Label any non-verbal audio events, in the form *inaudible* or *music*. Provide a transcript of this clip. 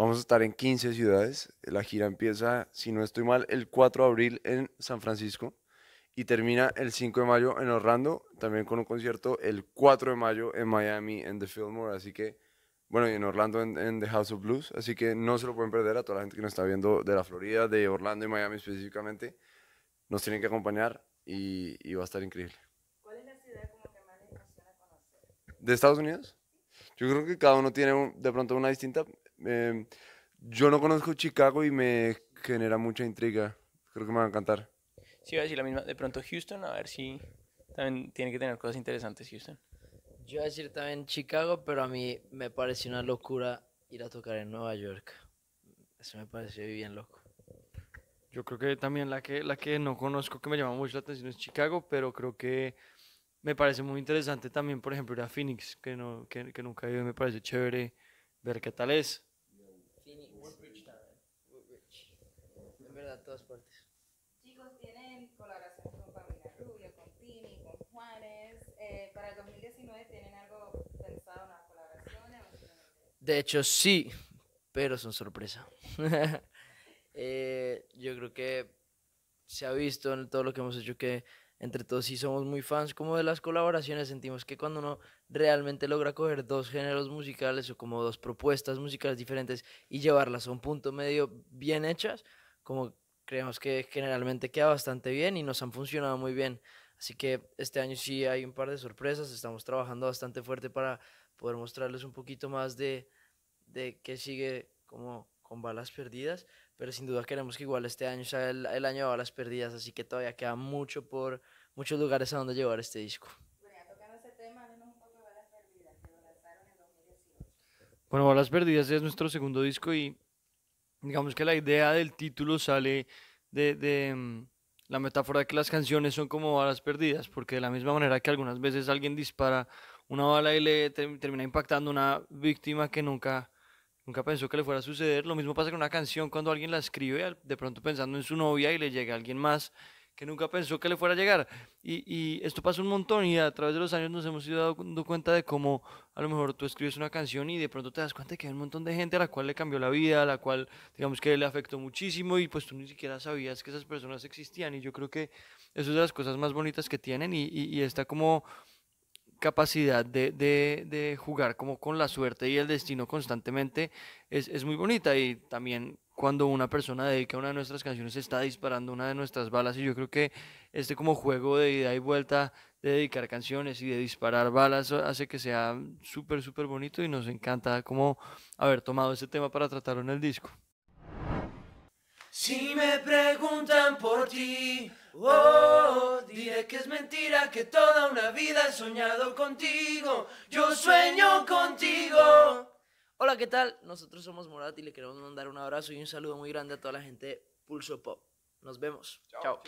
Vamos a estar en 15 ciudades. La gira empieza, si no estoy mal, el 4 de abril en San Francisco y termina el 5 de mayo en Orlando, también con un concierto el 4 de mayo en Miami en The Fillmore, así que bueno, y en Orlando en, The House of Blues, así que no se lo pueden perder a toda la gente que nos está viendo de la Florida, de Orlando y Miami específicamente. Nos tienen que acompañar y, va a estar increíble. ¿Cuál es la ciudad como que más les conocer? ¿De Estados Unidos? Yo creo que cada uno tiene de pronto una distinta. Em, yo no conozco Chicago y me genera mucha intriga. Creo que me va a encantar. Sí, voy a decir la misma. De pronto Houston, a ver si también tiene que tener cosas interesantes Houston. Yo voy a decir también Chicago, pero a mí me pareció una locura ir a tocar en Nueva York. Eso me pareció bien loco. Yo creo que también la que, la que no conozco que me llama mucho la atención es Chicago, pero creo que me parece muy interesante también, por ejemplo, ir a Phoenix, que, no, que, que nunca he ido, me parece chévere ver qué tal es. Phoenix. Woodbridge Woodbridge. En verdad, todas partes. Chicos, tienen colaboración con Pamela Rubio, con Tini, con Juanes. Eh, para el 2019 tienen algo pensado, una colaboración. De hecho, sí, pero son sorpresa. *laughs* eh, yo creo que se ha visto en todo lo que hemos hecho que entre todos sí somos muy fans como de las colaboraciones, sentimos que cuando uno realmente logra coger dos géneros musicales o como dos propuestas musicales diferentes y llevarlas a un punto medio bien hechas, como creemos que generalmente queda bastante bien y nos han funcionado muy bien. Así que este año sí hay un par de sorpresas, estamos trabajando bastante fuerte para poder mostrarles un poquito más de, de qué sigue como balas perdidas, pero sin duda queremos que igual este año sea el, año de balas perdidas, así que todavía queda mucho por muchos lugares a donde llevar este disco. Bueno, Balas Perdidas es nuestro segundo disco y digamos que la idea del título sale de, de, mm, la metáfora de que las canciones son como balas perdidas, porque de la misma manera que algunas veces alguien dispara una bala y le termina impactando una víctima que nunca nunca pensó que le fuera a suceder. Lo mismo pasa con una canción cuando alguien la escribe, de pronto pensando en su novia y le llega a alguien más que nunca pensó que le fuera a llegar. Y, esto pasa un montón y a través de los años nos hemos ido dando cuenta de cómo a lo mejor tú escribes una canción y de pronto te das cuenta de que hay un montón de gente a la cual le cambió la vida, a la cual digamos que le afectó muchísimo y pues tú ni siquiera sabías que esas personas existían. Y yo creo que eso es de las cosas más bonitas que tienen y está como capacidad de, jugar como con la suerte y el destino constantemente es, muy bonita y también cuando una persona dedica una de nuestras canciones está disparando una de nuestras balas y yo creo que este como juego de ida y vuelta de dedicar canciones y de disparar balas hace que sea súper súper bonito y nos encanta como haber tomado ese tema para tratarlo en el disco. Si me preguntan por ti, oh, que es mentira, que toda una vida he soñado contigo. Yo sueño contigo. Hola, ¿qué tal? Nosotros somos Morat y le queremos mandar un abrazo y un saludo muy grande a toda la gente Pulso Pop. Nos vemos. Chao.